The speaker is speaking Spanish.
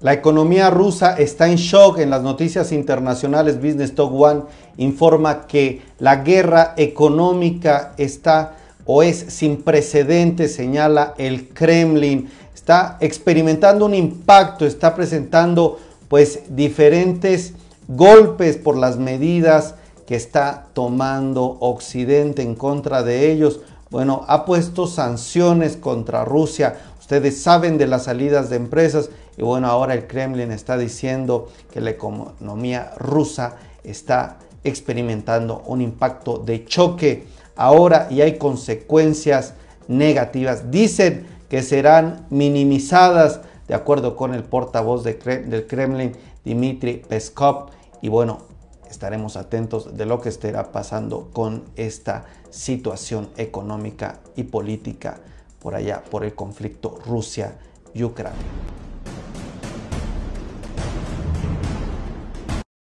La economía rusa está en shock. En las noticias internacionales, Business Talk One informa que la guerra económica está o es sin precedentes, señala el Kremlin. Está experimentando un impacto, está presentando pues diferentes golpes por las medidas que está tomando Occidente en contra de ellos. Bueno, ha puesto sanciones contra Rusia Ustedes saben de las salidas de empresas y bueno, ahora el Kremlin está diciendo que la economía rusa está experimentando un impacto de choque ahora y hay consecuencias negativas. Dicen que serán minimizadas de acuerdo con el portavoz del Kremlin, Dmitry Peskov. Y bueno, estaremos atentos de lo que estará pasando con esta situación económica y política por allá, por el conflicto Rusia Ucrania.